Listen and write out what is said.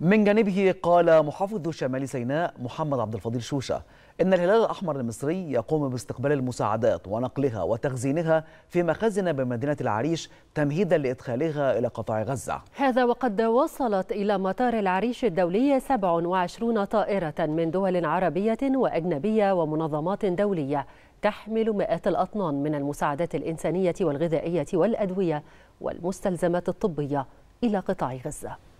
من جانبه قال محافظ شمال سيناء محمد عبد الفضيل شوشة إن الهلال الأحمر المصري يقوم باستقبال المساعدات ونقلها وتخزينها في مخازن بمدينة العريش تمهيدا لإدخالها إلى قطاع غزة هذا وقد وصلت إلى مطار العريش الدولي 27 طائرة من دول عربية وأجنبية ومنظمات دولية تحمل مئات الأطنان من المساعدات الإنسانية والغذائية والأدوية والمستلزمات الطبية إلى قطاع غزة